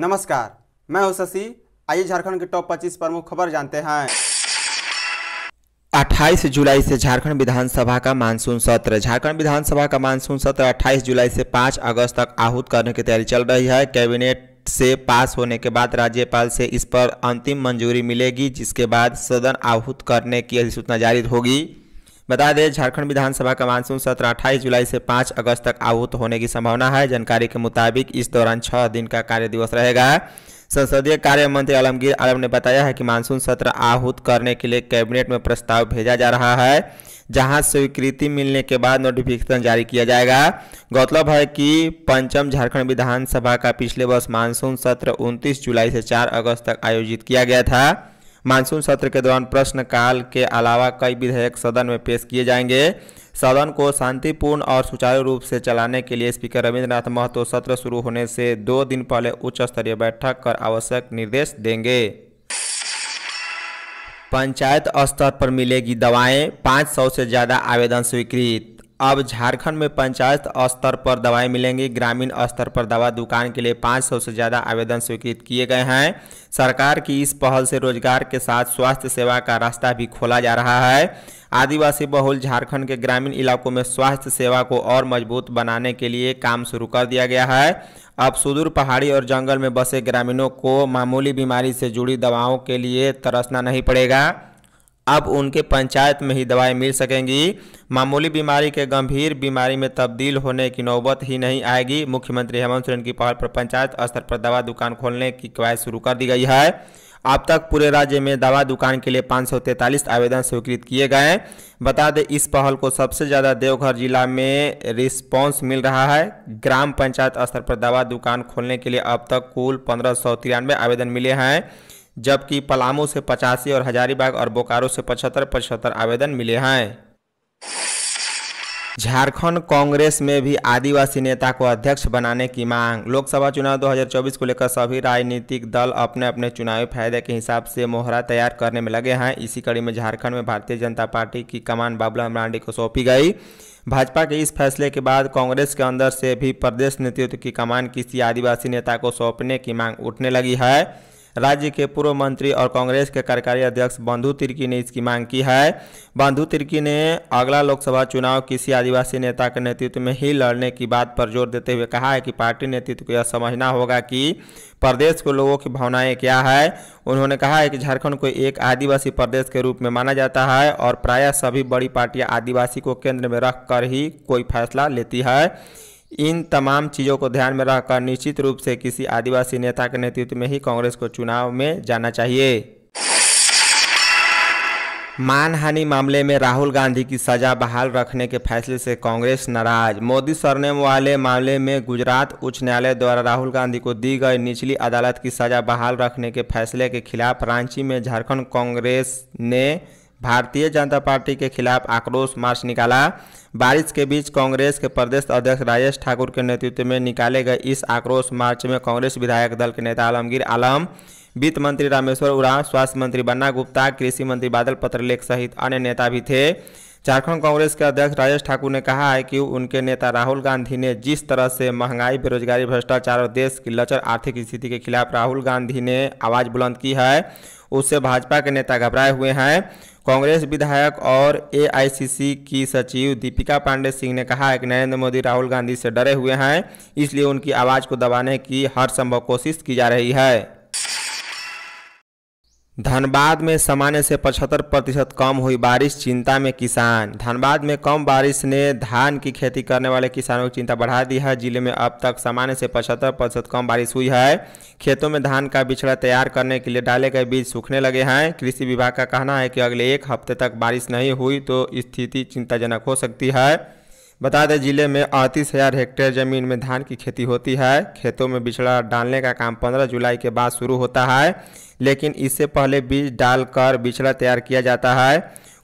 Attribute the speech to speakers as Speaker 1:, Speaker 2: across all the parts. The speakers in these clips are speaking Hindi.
Speaker 1: नमस्कार मैं हूं शशि आइए झारखंड के टॉप 25 प्रमुख खबर जानते हैं 28 जुलाई से झारखंड विधानसभा का मानसून सत्र झारखंड विधानसभा का मानसून सत्र 28 जुलाई से 5 अगस्त तक आहूत करने की तैयारी चल रही है कैबिनेट से पास होने के बाद राज्यपाल से इस पर अंतिम मंजूरी मिलेगी जिसके बाद सदन आहूत करने की अधिसूचना जारी होगी बता दें झारखंड विधानसभा का मानसून सत्र अट्ठाईस जुलाई से पाँच अगस्त तक आहूत होने की संभावना है जानकारी के मुताबिक इस दौरान छः दिन का कार्य दिवस रहेगा संसदीय कार्य मंत्री आलमगीर आलम ने बताया है कि मानसून सत्र आहूत करने के लिए कैबिनेट में प्रस्ताव भेजा जा रहा है जहां स्वीकृति मिलने के बाद नोटिफिकेशन जारी किया जाएगा गौरतलब है कि पंचम झारखंड विधानसभा का पिछले वर्ष मानसून सत्र 29 जुलाई से 4 अगस्त तक आयोजित किया गया था मानसून सत्र के दौरान प्रश्नकाल के अलावा कई विधेयक सदन में पेश किए जाएंगे सदन को शांतिपूर्ण और सुचारू रूप से चलाने के लिए स्पीकर रविन्द्रनाथ महतो सत्र शुरू होने से दो दिन पहले उच्च स्तरीय बैठक कर आवश्यक निर्देश देंगे पंचायत स्तर पर मिलेगी दवाएं 500 से ज़्यादा आवेदन स्वीकृत अब झारखंड में पंचायत स्तर पर दवाएं मिलेंगी ग्रामीण स्तर पर दवा दुकान के लिए 500 से ज़्यादा आवेदन स्वीकृत किए गए हैं सरकार की इस पहल से रोजगार के साथ स्वास्थ्य सेवा का रास्ता भी खोला जा रहा है आदिवासी बहुल झारखंड के ग्रामीण इलाकों में स्वास्थ्य सेवा को और मजबूत बनाने के लिए काम शुरू कर दिया गया है अब सुदूर पहाड़ी और जंगल में बसे ग्रामीणों को मामूली बीमारी से जुड़ी दवाओं के लिए तरसना नहीं पड़ेगा अब उनके पंचायत में ही दवाई मिल सकेंगी मामूली बीमारी के गंभीर बीमारी में तब्दील होने की नौबत ही नहीं आएगी मुख्यमंत्री हेमंत सोरेन की पहल पर पंचायत स्तर पर दवा दुकान खोलने की कवायद शुरू कर दी गई है अब तक पूरे राज्य में दवा दुकान के लिए पाँच आवेदन स्वीकृत किए गए बता दें इस पहल को सबसे ज़्यादा देवघर जिला में रिस्पांस मिल रहा है ग्राम पंचायत स्तर पर दवा दुकान खोलने के लिए अब तक कुल पंद्रह आवेदन मिले हैं जबकि पलामू से पचासी और हजारीबाग और बोकारो से पचहत्तर पचहत्तर आवेदन मिले हैं झारखंड कांग्रेस में भी आदिवासी नेता को अध्यक्ष बनाने की मांग लोकसभा चुनाव 2024 को लेकर सभी राजनीतिक दल अपने अपने चुनावी फायदे के हिसाब से मोहरा तैयार करने में लगे हैं इसी कड़ी में झारखंड में भारतीय जनता पार्टी की कमान बाबूलाल मरांडी को सौंपी गई भाजपा के इस फैसले के बाद कांग्रेस के अंदर से भी प्रदेश नेतृत्व की कमान किसी आदिवासी नेता को सौंपने की मांग उठने लगी है राज्य के पूर्व मंत्री और कांग्रेस के कार्यकारी अध्यक्ष बंधु तिर्की ने इसकी मांग की है बंधु तिर्की ने अगला लोकसभा चुनाव किसी आदिवासी नेता के नेतृत्व में ही लड़ने की बात पर जोर देते हुए कहा है कि पार्टी नेतृत्व को यह समझना होगा कि प्रदेश को लोगों की भावनाएं क्या है उन्होंने कहा है कि झारखंड को एक आदिवासी प्रदेश के रूप में माना जाता है और प्रायः सभी बड़ी पार्टियां आदिवासी को केंद्र में रख कर ही कोई फैसला लेती है इन तमाम चीज़ों को ध्यान में रखकर निश्चित रूप से किसी आदिवासी नेता के नेतृत्व में ही कांग्रेस को चुनाव में जाना चाहिए मानहानि मामले में राहुल गांधी की सजा बहाल रखने के फैसले से कांग्रेस नाराज मोदी सरने वाले मामले में गुजरात उच्च न्यायालय द्वारा राहुल गांधी को दी गई निचली अदालत की सजा बहाल रखने के फैसले के खिलाफ रांची में झारखंड कांग्रेस ने भारतीय जनता पार्टी के खिलाफ आक्रोश मार्च निकाला बारिश के बीच कांग्रेस के प्रदेश अध्यक्ष राजेश ठाकुर के नेतृत्व में निकाले गए इस आक्रोश मार्च में कांग्रेस विधायक दल के नेता आलमगीर आलम वित्त मंत्री रामेश्वर उरांव स्वास्थ्य मंत्री बन्ना गुप्ता कृषि मंत्री बादल पत्रलेख सहित अन्य नेता भी थे झारखंड कांग्रेस के अध्यक्ष राजेश ठाकुर ने कहा है कि उनके नेता राहुल गांधी ने जिस तरह से महंगाई बेरोजगारी भ्रष्टाचार और देश की लचर आर्थिक स्थिति के खिलाफ राहुल गांधी ने आवाज़ बुलंद की है उससे भाजपा के नेता घबराए हुए हैं कांग्रेस विधायक और एआईसीसी की सचिव दीपिका पांडे सिंह ने कहा है कि नरेंद्र मोदी राहुल गांधी से डरे हुए हैं इसलिए उनकी आवाज़ को दबाने की हर संभव कोशिश की जा रही है धनबाद में सामान्य से पचहत्तर प्रतिशत कम हुई बारिश चिंता में किसान धनबाद में कम बारिश ने धान की खेती करने वाले किसानों की चिंता बढ़ा दी है जिले में अब तक सामान्य से पचहत्तर प्रतिशत कम बारिश हुई है खेतों में धान का बिछड़ा तैयार करने के लिए डाले गए बीज सूखने लगे हैं कृषि विभाग का कहना है कि अगले एक हफ्ते तक बारिश नहीं हुई तो स्थिति चिंताजनक हो सकती है बता दें जिले में अड़तीस हज़ार हेक्टेयर ज़मीन में धान की खेती होती है खेतों में बिछड़ा डालने का काम 15 जुलाई के बाद शुरू होता है लेकिन इससे पहले बीज डालकर बिछड़ा तैयार किया जाता है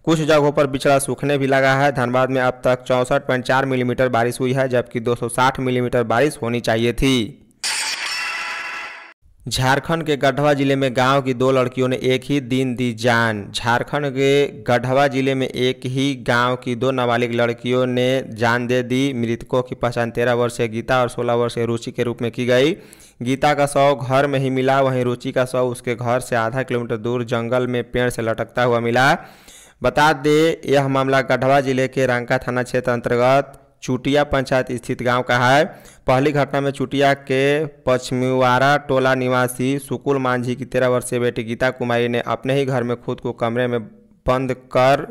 Speaker 1: कुछ जगहों पर बिछड़ा सूखने भी लगा है धनबाद में अब तक चौंसठ मिलीमीटर बारिश हुई है जबकि दो मिलीमीटर बारिश होनी चाहिए थी झारखंड के गढ़वा जिले में गांव की दो लड़कियों ने एक ही दिन दी जान झारखंड के गढ़वा जिले में एक ही गांव की दो नाबालिग लड़कियों ने जान दे दी मृतकों की पहचान तेरह वर्षीय गीता और सोलह वर्षीय रुचि के रूप में की गई गीता का शव घर में ही मिला वहीं रुचि का शव उसके घर से आधा किलोमीटर दूर जंगल में पेड़ से लटकता हुआ मिला बता दें यह मामला गढ़वा जिले के रांका थाना क्षेत्र अंतर्गत चुटिया पंचायत स्थित गांव का है पहली घटना में चुटिया के पश्चिमवारा टोला निवासी सुकुल मांझी की तेरह वर्षीय बेटी गीता कुमारी ने अपने ही घर में खुद को कमरे में बंद कर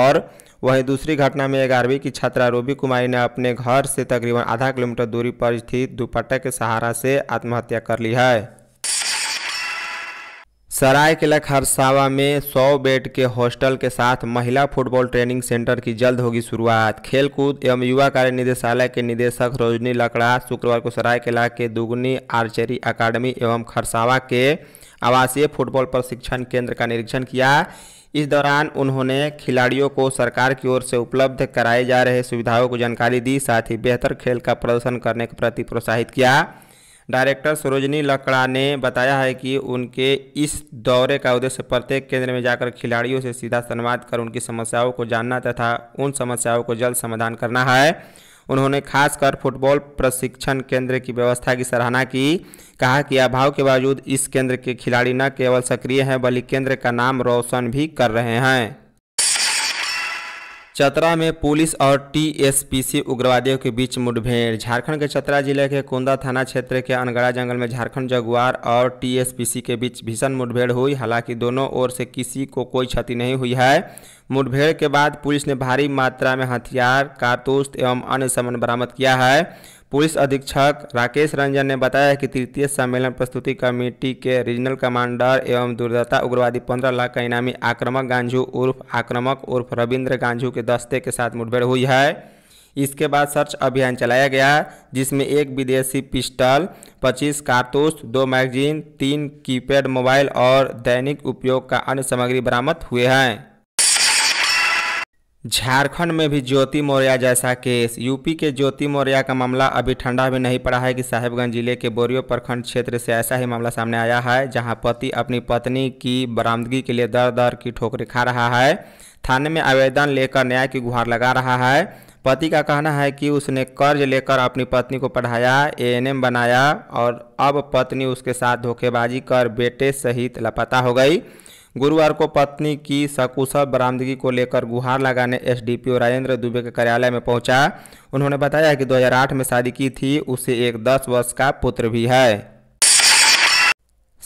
Speaker 1: और वहीं दूसरी घटना में ग्यारहवीं की छात्रा रूबी कुमारी ने अपने घर से तकरीबन आधा किलोमीटर दूरी पर स्थित दुपट्टे के सहारा से आत्महत्या कर ली है किला खरसावा में 100 बेड के हॉस्टल के साथ महिला फुटबॉल ट्रेनिंग सेंटर की जल्द होगी शुरुआत खेलकूद एवं युवा कार्य निदेशालय के निदेशक रोजनी लकड़ा शुक्रवार को सरायकला के दुगुनी आर्चरी अकादमी एवं खरसावा के आवासीय फुटबॉल प्रशिक्षण केंद्र का निरीक्षण किया इस दौरान उन्होंने खिलाड़ियों को सरकार की ओर से उपलब्ध कराए जा रहे सुविधाओं को जानकारी दी साथ ही बेहतर खेल का प्रदर्शन करने के प्रति प्रोत्साहित किया डायरेक्टर सरोजनी लकड़ा ने बताया है कि उनके इस दौरे का उद्देश्य प्रत्येक केंद्र में जाकर खिलाड़ियों से सीधा संवाद कर उनकी समस्याओं को जानना तथा उन समस्याओं को जल्द समाधान करना है उन्होंने खासकर फुटबॉल प्रशिक्षण केंद्र की व्यवस्था की सराहना की कहा कि अभाव के बावजूद इस केंद्र के खिलाड़ी न केवल सक्रिय हैं बल्कि केंद्र का नाम रोशन भी कर रहे हैं चतरा में पुलिस और टीएसपीसी उग्रवादियों के बीच मुठभेड़ झारखंड के चतरा जिले के कोंदा थाना क्षेत्र के अनगड़ा जंगल में झारखंड जगुआर और टीएसपीसी के बीच भीषण मुठभेड़ हुई हालांकि दोनों ओर से किसी को कोई क्षति नहीं हुई है मुठभेड़ के बाद पुलिस ने भारी मात्रा में हथियार कारतूस एवं अन्य सामान बरामद किया है पुलिस अधीक्षक राकेश रंजन ने बताया कि तृतीय सम्मेलन प्रस्तुति कमेटी के रीजनल कमांडर एवं दुर्दत्ता उग्रवादी पंद्रह लाख का इनामी आक्रमक गांजू उर्फ आक्रमक उर्फ रविंद्र गांजू के दस्ते के साथ मुठभेड़ हुई है इसके बाद सर्च अभियान चलाया गया जिसमें एक विदेशी पिस्टल 25 कारतूस दो मैगजीन तीन कीपैड मोबाइल और दैनिक उपयोग का अन्य सामग्री बरामद हुए हैं झारखंड में भी ज्योति मौर्या जैसा केस यूपी के ज्योति मौर्या का मामला अभी ठंडा भी नहीं पड़ा है कि साहेबगंज जिले के बोरियो प्रखंड क्षेत्र से ऐसा ही मामला सामने आया है जहां पति अपनी पत्नी की बरामदगी के लिए दर दर की ठोकरें खा रहा है थाने में आवेदन लेकर न्याय की गुहार लगा रहा है पति का कहना है कि उसने कर्ज लेकर अपनी पत्नी को पढ़ाया ए बनाया और अब पत्नी उसके साथ धोखेबाजी कर बेटे सहित लापता हो गई गुरुवार को पत्नी की सकुशल बरामदगी को लेकर गुहार लगाने एसडीपीओ राजेंद्र दुबे के कार्यालय में पहुंचा उन्होंने बताया कि 2008 में शादी की थी उसे एक 10 वर्ष का पुत्र भी है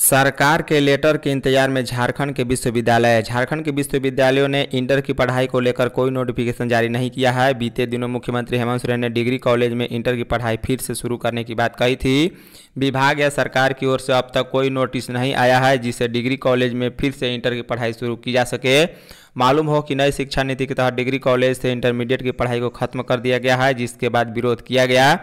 Speaker 1: सरकार के लेटर के इंतजार में झारखंड के विश्वविद्यालय झारखंड के विश्वविद्यालयों ने इंटर की पढ़ाई को लेकर कोई नोटिफिकेशन जारी नहीं किया है बीते दिनों मुख्यमंत्री हेमंत सोरेन ने डिग्री कॉलेज में इंटर की पढ़ाई फिर से शुरू करने की बात कही थी विभाग या सरकार की ओर से अब तक कोई नोटिस नहीं आया है जिससे डिग्री कॉलेज में फिर से इंटर की पढ़ाई शुरू की जा सके मालूम हो कि नई शिक्षा नीति के तहत डिग्री कॉलेज से इंटरमीडिएट की पढ़ाई को खत्म कर दिया गया है जिसके बाद विरोध किया गया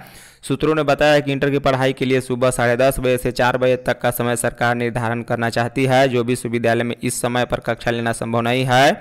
Speaker 1: सूत्रों ने बताया कि इंटर की पढ़ाई के लिए सुबह साढ़े दस बजे से चार बजे तक का समय सरकार निर्धारण करना चाहती है जो विश्वविद्यालय में इस समय पर कक्षा लेना संभव नहीं है